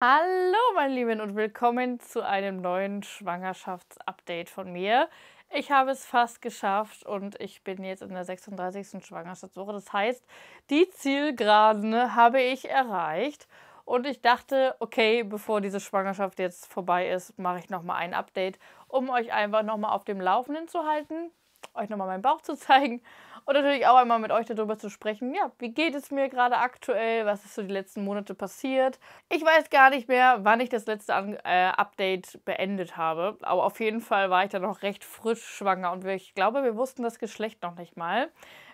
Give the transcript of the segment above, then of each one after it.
Hallo, meine Lieben, und willkommen zu einem neuen Schwangerschaftsupdate von mir. Ich habe es fast geschafft und ich bin jetzt in der 36. Schwangerschaftswoche. Das heißt, die Zielgeraden habe ich erreicht. Und ich dachte, okay, bevor diese Schwangerschaft jetzt vorbei ist, mache ich nochmal ein Update, um euch einfach nochmal auf dem Laufenden zu halten, euch nochmal meinen Bauch zu zeigen und natürlich auch einmal mit euch darüber zu sprechen, ja, wie geht es mir gerade aktuell, was ist so die letzten Monate passiert. Ich weiß gar nicht mehr, wann ich das letzte An äh, Update beendet habe, aber auf jeden Fall war ich da noch recht frisch schwanger und ich glaube, wir wussten das Geschlecht noch nicht mal.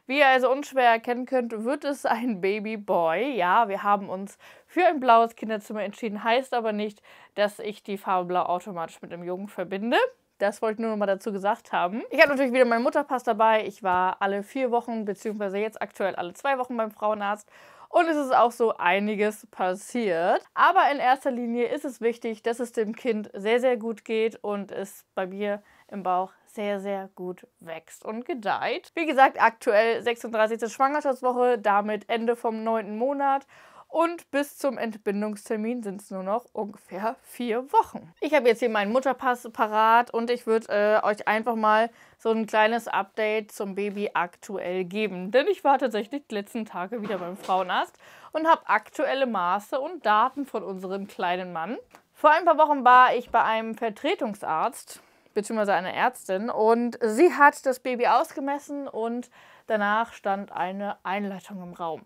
Wie ihr also unschwer erkennen könnt, wird es ein Babyboy. Ja, wir haben uns für ein blaues Kinderzimmer entschieden, heißt aber nicht, dass ich die Farbe Blau automatisch mit dem Jungen verbinde. Das wollte ich nur noch mal dazu gesagt haben. Ich hatte natürlich wieder meinen Mutterpass dabei. Ich war alle vier Wochen, beziehungsweise jetzt aktuell alle zwei Wochen beim Frauenarzt. Und es ist auch so einiges passiert. Aber in erster Linie ist es wichtig, dass es dem Kind sehr, sehr gut geht und es bei mir im Bauch sehr, sehr gut wächst und gedeiht. Wie gesagt, aktuell 36. Schwangerschaftswoche, damit Ende vom neunten Monat und bis zum Entbindungstermin sind es nur noch ungefähr vier Wochen. Ich habe jetzt hier meinen Mutterpass parat und ich würde äh, euch einfach mal so ein kleines Update zum Baby aktuell geben. Denn ich war tatsächlich die letzten Tage wieder beim Frauenarzt und habe aktuelle Maße und Daten von unserem kleinen Mann. Vor ein paar Wochen war ich bei einem Vertretungsarzt bzw. einer Ärztin und sie hat das Baby ausgemessen und danach stand eine Einleitung im Raum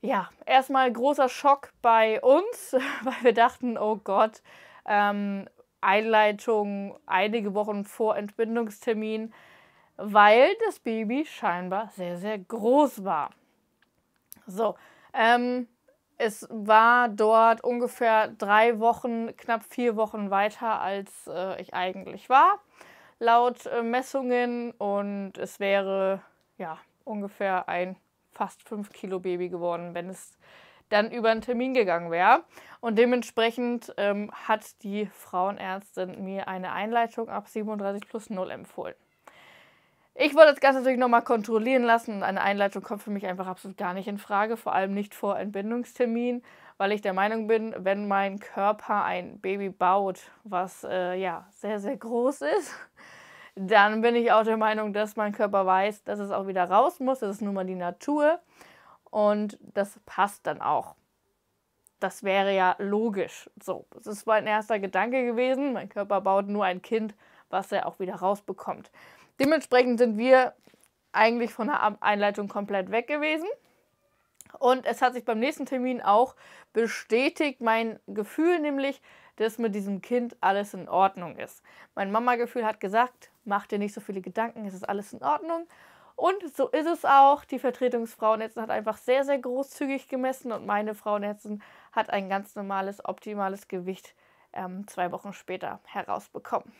ja, erstmal großer Schock bei uns, weil wir dachten, oh Gott, ähm, Einleitung einige Wochen vor Entbindungstermin, weil das Baby scheinbar sehr, sehr groß war. So, ähm, es war dort ungefähr drei Wochen, knapp vier Wochen weiter, als äh, ich eigentlich war, laut äh, Messungen. Und es wäre ja ungefähr ein fast 5 Kilo Baby geworden, wenn es dann über einen Termin gegangen wäre. Und dementsprechend ähm, hat die Frauenärztin mir eine Einleitung ab 37 plus 0 empfohlen. Ich wollte das Ganze natürlich nochmal kontrollieren lassen und eine Einleitung kommt für mich einfach absolut gar nicht in Frage, vor allem nicht vor Entbindungstermin, weil ich der Meinung bin, wenn mein Körper ein Baby baut, was äh, ja sehr, sehr groß ist, dann bin ich auch der Meinung, dass mein Körper weiß, dass es auch wieder raus muss. Das ist nun mal die Natur. Und das passt dann auch. Das wäre ja logisch. So, das ist mein erster Gedanke gewesen. Mein Körper baut nur ein Kind, was er auch wieder rausbekommt. Dementsprechend sind wir eigentlich von der Einleitung komplett weg gewesen. Und es hat sich beim nächsten Termin auch bestätigt, mein Gefühl nämlich, dass mit diesem Kind alles in Ordnung ist. Mein Mama-Gefühl hat gesagt, mach dir nicht so viele Gedanken, es ist alles in Ordnung. Und so ist es auch. Die Vertretung hat einfach sehr, sehr großzügig gemessen und meine Frauennetzen hat ein ganz normales, optimales Gewicht ähm, zwei Wochen später herausbekommen.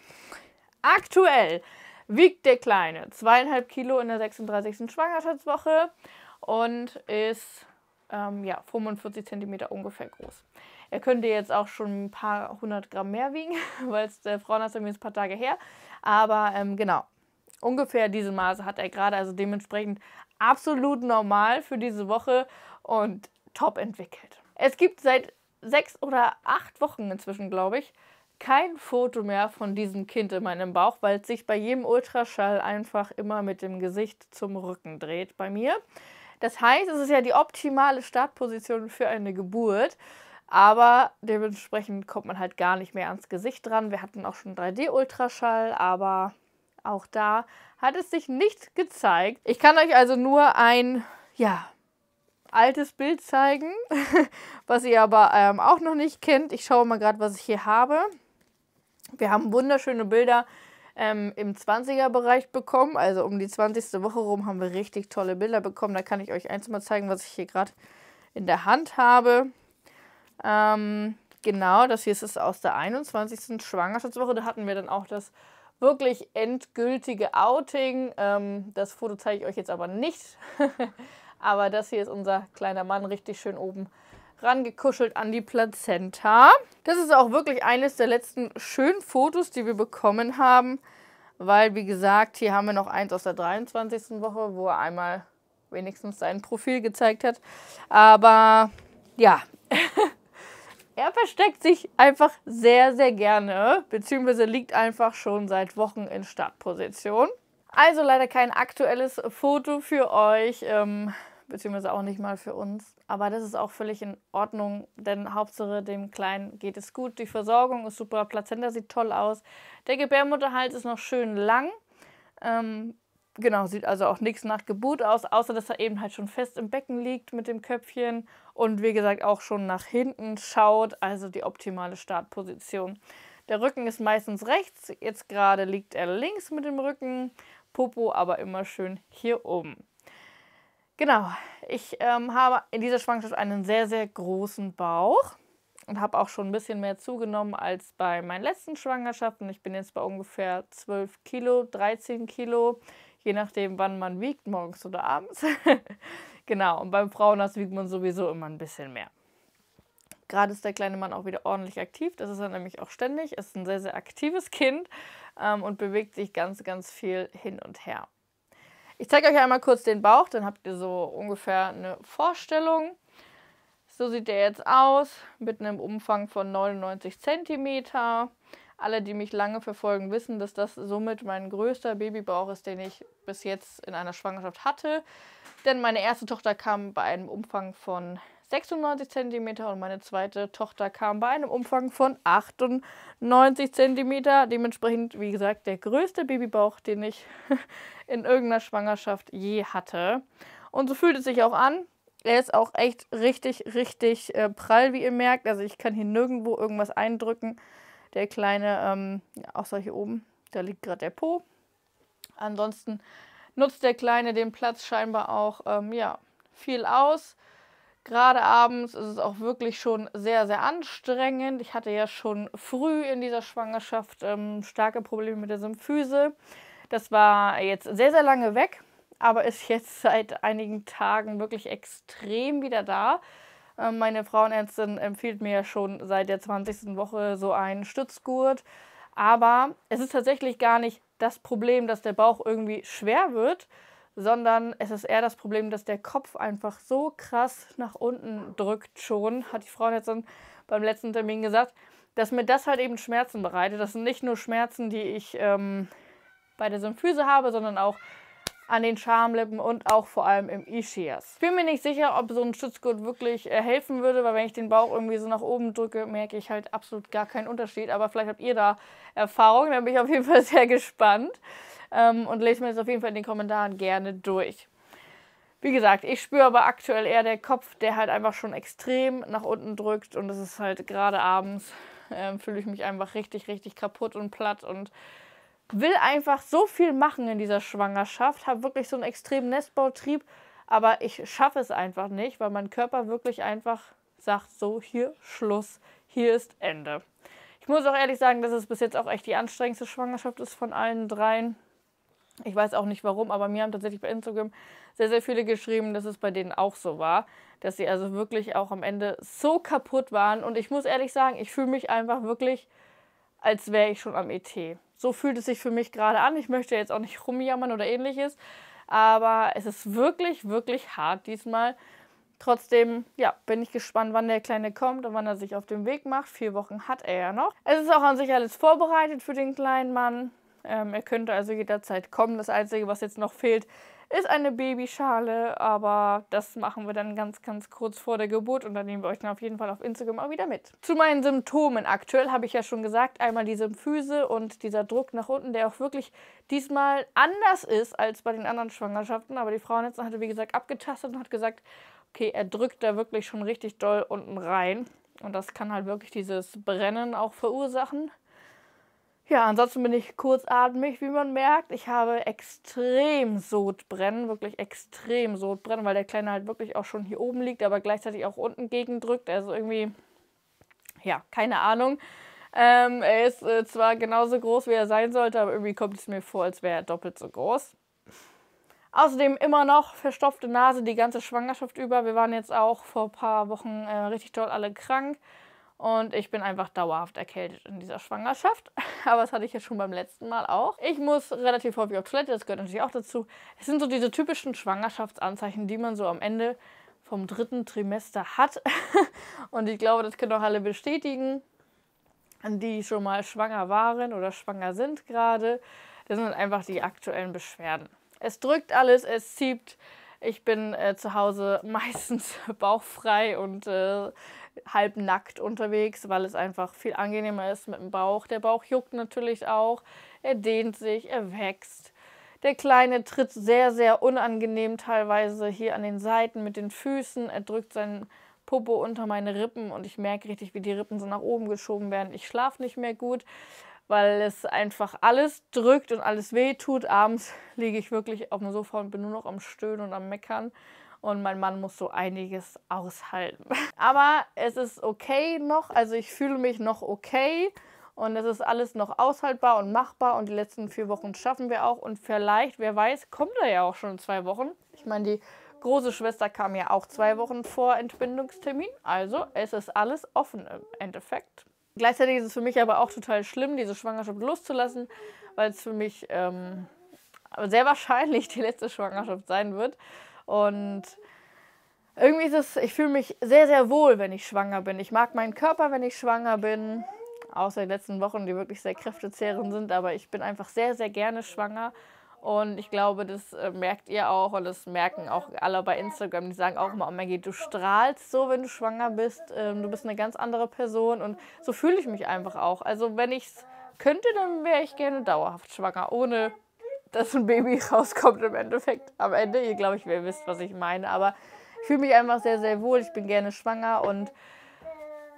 Aktuell wiegt der Kleine zweieinhalb Kilo in der 36. Schwangerschaftswoche und ist ähm, ja, 45 cm ungefähr groß. Er könnte jetzt auch schon ein paar hundert Gramm mehr wiegen, weil es der Frauenarzt ein paar Tage her. Aber ähm, genau, ungefähr diese Maße hat er gerade. Also dementsprechend absolut normal für diese Woche und top entwickelt. Es gibt seit sechs oder acht Wochen inzwischen, glaube ich, kein Foto mehr von diesem Kind in meinem Bauch, weil es sich bei jedem Ultraschall einfach immer mit dem Gesicht zum Rücken dreht bei mir. Das heißt, es ist ja die optimale Startposition für eine Geburt. Aber dementsprechend kommt man halt gar nicht mehr ans Gesicht dran. Wir hatten auch schon 3D-Ultraschall, aber auch da hat es sich nicht gezeigt. Ich kann euch also nur ein, ja, altes Bild zeigen, was ihr aber ähm, auch noch nicht kennt. Ich schaue mal gerade, was ich hier habe. Wir haben wunderschöne Bilder ähm, im 20er-Bereich bekommen. Also um die 20. Woche rum haben wir richtig tolle Bilder bekommen. Da kann ich euch eins mal zeigen, was ich hier gerade in der Hand habe. Ähm, genau, das hier ist es aus der 21. Schwangerschaftswoche. Da hatten wir dann auch das wirklich endgültige Outing. Ähm, das Foto zeige ich euch jetzt aber nicht. aber das hier ist unser kleiner Mann richtig schön oben rangekuschelt an die Plazenta. Das ist auch wirklich eines der letzten schönen Fotos, die wir bekommen haben. Weil, wie gesagt, hier haben wir noch eins aus der 23. Woche, wo er einmal wenigstens sein Profil gezeigt hat. Aber ja, Er versteckt sich einfach sehr, sehr gerne, beziehungsweise liegt einfach schon seit Wochen in Startposition. Also leider kein aktuelles Foto für euch, ähm, beziehungsweise auch nicht mal für uns. Aber das ist auch völlig in Ordnung, denn Hauptsache dem Kleinen geht es gut. Die Versorgung ist super, Plazenta sieht toll aus. Der Gebärmutterhals ist noch schön lang. Ähm, Genau, sieht also auch nichts nach Geburt aus, außer dass er eben halt schon fest im Becken liegt mit dem Köpfchen und wie gesagt auch schon nach hinten schaut, also die optimale Startposition. Der Rücken ist meistens rechts, jetzt gerade liegt er links mit dem Rücken, Popo aber immer schön hier oben. Genau, ich ähm, habe in dieser Schwangerschaft einen sehr, sehr großen Bauch und habe auch schon ein bisschen mehr zugenommen als bei meinen letzten Schwangerschaften. Ich bin jetzt bei ungefähr 12 Kilo, 13 Kilo je nachdem, wann man wiegt, morgens oder abends. genau, und beim Frauenarzt wiegt man sowieso immer ein bisschen mehr. Gerade ist der kleine Mann auch wieder ordentlich aktiv, das ist er nämlich auch ständig, ist ein sehr, sehr aktives Kind ähm, und bewegt sich ganz, ganz viel hin und her. Ich zeige euch einmal kurz den Bauch, dann habt ihr so ungefähr eine Vorstellung. So sieht er jetzt aus, mit einem Umfang von 99 cm. Alle, die mich lange verfolgen, wissen, dass das somit mein größter Babybauch ist, den ich bis jetzt in einer Schwangerschaft hatte. Denn meine erste Tochter kam bei einem Umfang von 96 cm und meine zweite Tochter kam bei einem Umfang von 98 cm. Dementsprechend, wie gesagt, der größte Babybauch, den ich in irgendeiner Schwangerschaft je hatte. Und so fühlt es sich auch an. Er ist auch echt richtig, richtig äh, prall, wie ihr merkt. Also ich kann hier nirgendwo irgendwas eindrücken. Der kleine, ähm, ja, auch solche oben, da liegt gerade der Po. Ansonsten nutzt der Kleine den Platz scheinbar auch ähm, ja, viel aus. Gerade abends ist es auch wirklich schon sehr, sehr anstrengend. Ich hatte ja schon früh in dieser Schwangerschaft ähm, starke Probleme mit der Symphyse. Das war jetzt sehr, sehr lange weg, aber ist jetzt seit einigen Tagen wirklich extrem wieder da. Ähm, meine Frauenärztin empfiehlt mir ja schon seit der 20. Woche so einen Stützgurt. Aber es ist tatsächlich gar nicht das Problem, dass der Bauch irgendwie schwer wird, sondern es ist eher das Problem, dass der Kopf einfach so krass nach unten drückt schon, hat die Frauenärztin beim letzten Termin gesagt, dass mir das halt eben Schmerzen bereitet. Das sind nicht nur Schmerzen, die ich ähm, bei der Symphyse habe, sondern auch an den Schamlippen und auch vor allem im Ischias. Ich bin mir nicht sicher, ob so ein Schutzgurt wirklich äh, helfen würde, weil wenn ich den Bauch irgendwie so nach oben drücke, merke ich halt absolut gar keinen Unterschied. Aber vielleicht habt ihr da Erfahrung, da bin ich auf jeden Fall sehr gespannt ähm, und lese mir das auf jeden Fall in den Kommentaren gerne durch. Wie gesagt, ich spüre aber aktuell eher der Kopf, der halt einfach schon extrem nach unten drückt und es ist halt gerade abends, äh, fühle ich mich einfach richtig, richtig kaputt und platt und will einfach so viel machen in dieser Schwangerschaft, habe wirklich so einen extremen Nestbautrieb, aber ich schaffe es einfach nicht, weil mein Körper wirklich einfach sagt, so hier Schluss, hier ist Ende. Ich muss auch ehrlich sagen, dass es bis jetzt auch echt die anstrengendste Schwangerschaft ist von allen dreien. Ich weiß auch nicht warum, aber mir haben tatsächlich bei Instagram sehr, sehr viele geschrieben, dass es bei denen auch so war, dass sie also wirklich auch am Ende so kaputt waren. Und ich muss ehrlich sagen, ich fühle mich einfach wirklich, als wäre ich schon am ET so fühlt es sich für mich gerade an. Ich möchte jetzt auch nicht rumjammern oder ähnliches. Aber es ist wirklich, wirklich hart diesmal. Trotzdem, ja, bin ich gespannt, wann der Kleine kommt und wann er sich auf den Weg macht. Vier Wochen hat er ja noch. Es ist auch an sich alles vorbereitet für den kleinen Mann. Ähm, er könnte also jederzeit kommen. Das Einzige, was jetzt noch fehlt, ist eine Babyschale, aber das machen wir dann ganz, ganz kurz vor der Geburt und dann nehmen wir euch dann auf jeden Fall auf Instagram auch wieder mit. Zu meinen Symptomen aktuell habe ich ja schon gesagt, einmal die Symphyse und dieser Druck nach unten, der auch wirklich diesmal anders ist als bei den anderen Schwangerschaften. Aber die Frauenärztin hatte, wie gesagt, abgetastet und hat gesagt, okay, er drückt da wirklich schon richtig doll unten rein. Und das kann halt wirklich dieses Brennen auch verursachen. Ja, ansonsten bin ich kurzatmig, wie man merkt. Ich habe extrem Sodbrennen, wirklich extrem Sodbrennen, weil der Kleine halt wirklich auch schon hier oben liegt, aber gleichzeitig auch unten gegendrückt. Also irgendwie, ja, keine Ahnung. Ähm, er ist äh, zwar genauso groß, wie er sein sollte, aber irgendwie kommt es mir vor, als wäre er doppelt so groß. Außerdem immer noch verstopfte Nase die ganze Schwangerschaft über. Wir waren jetzt auch vor ein paar Wochen äh, richtig toll alle krank. Und ich bin einfach dauerhaft erkältet in dieser Schwangerschaft. Aber das hatte ich ja schon beim letzten Mal auch. Ich muss relativ häufig auf Toilette, das gehört natürlich auch dazu. Es sind so diese typischen Schwangerschaftsanzeichen, die man so am Ende vom dritten Trimester hat. Und ich glaube, das können auch alle bestätigen, die schon mal schwanger waren oder schwanger sind gerade. Das sind einfach die aktuellen Beschwerden. Es drückt alles, es zieht ich bin äh, zu Hause meistens bauchfrei und äh, halbnackt unterwegs, weil es einfach viel angenehmer ist mit dem Bauch. Der Bauch juckt natürlich auch, er dehnt sich, er wächst. Der Kleine tritt sehr, sehr unangenehm teilweise hier an den Seiten mit den Füßen. Er drückt seinen Popo unter meine Rippen und ich merke richtig, wie die Rippen so nach oben geschoben werden. Ich schlafe nicht mehr gut weil es einfach alles drückt und alles wehtut. Abends liege ich wirklich auf dem Sofa und bin nur noch am Stöhnen und am Meckern. Und mein Mann muss so einiges aushalten. Aber es ist okay noch, also ich fühle mich noch okay. Und es ist alles noch aushaltbar und machbar. Und die letzten vier Wochen schaffen wir auch. Und vielleicht, wer weiß, kommt er ja auch schon in zwei Wochen. Ich meine, die große Schwester kam ja auch zwei Wochen vor Entbindungstermin. Also es ist alles offen im Endeffekt. Gleichzeitig ist es für mich aber auch total schlimm, diese Schwangerschaft loszulassen, weil es für mich ähm, sehr wahrscheinlich die letzte Schwangerschaft sein wird. Und irgendwie ist es, ich fühle mich sehr, sehr wohl, wenn ich schwanger bin. Ich mag meinen Körper, wenn ich schwanger bin. Außer die letzten Wochen, die wirklich sehr kräftezehrend sind. Aber ich bin einfach sehr, sehr gerne schwanger. Und ich glaube, das äh, merkt ihr auch und das merken auch alle bei Instagram. Die sagen auch immer, oh Maggie, du strahlst so, wenn du schwanger bist. Ähm, du bist eine ganz andere Person und so fühle ich mich einfach auch. Also wenn ich es könnte, dann wäre ich gerne dauerhaft schwanger, ohne dass ein Baby rauskommt im Endeffekt. Am Ende, ihr glaube ich, ihr wisst, was ich meine. Aber ich fühle mich einfach sehr, sehr wohl. Ich bin gerne schwanger und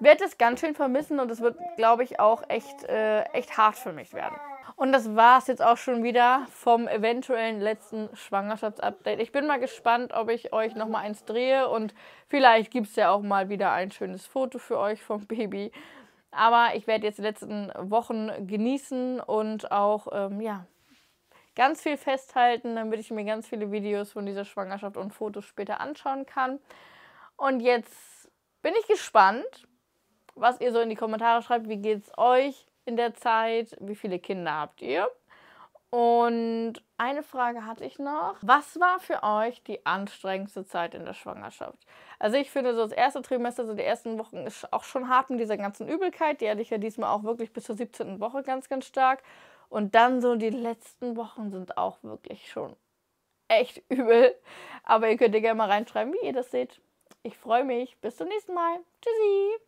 werde es ganz schön vermissen und es wird, glaube ich, auch echt, äh, echt hart für mich werden. Und das war es jetzt auch schon wieder vom eventuellen letzten Schwangerschaftsupdate. Ich bin mal gespannt, ob ich euch nochmal eins drehe und vielleicht gibt es ja auch mal wieder ein schönes Foto für euch vom Baby. Aber ich werde jetzt die letzten Wochen genießen und auch, ähm, ja, ganz viel festhalten, damit ich mir ganz viele Videos von dieser Schwangerschaft und Fotos später anschauen kann. Und jetzt bin ich gespannt, was ihr so in die Kommentare schreibt. Wie geht es euch? in der Zeit? Wie viele Kinder habt ihr? Und eine Frage hatte ich noch. Was war für euch die anstrengendste Zeit in der Schwangerschaft? Also ich finde so das erste Trimester, so die ersten Wochen ist auch schon hart mit dieser ganzen Übelkeit. Die hatte ich ja diesmal auch wirklich bis zur 17. Woche ganz, ganz stark. Und dann so die letzten Wochen sind auch wirklich schon echt übel. Aber ihr könnt ja gerne mal reinschreiben, wie ihr das seht. Ich freue mich. Bis zum nächsten Mal. Tschüssi.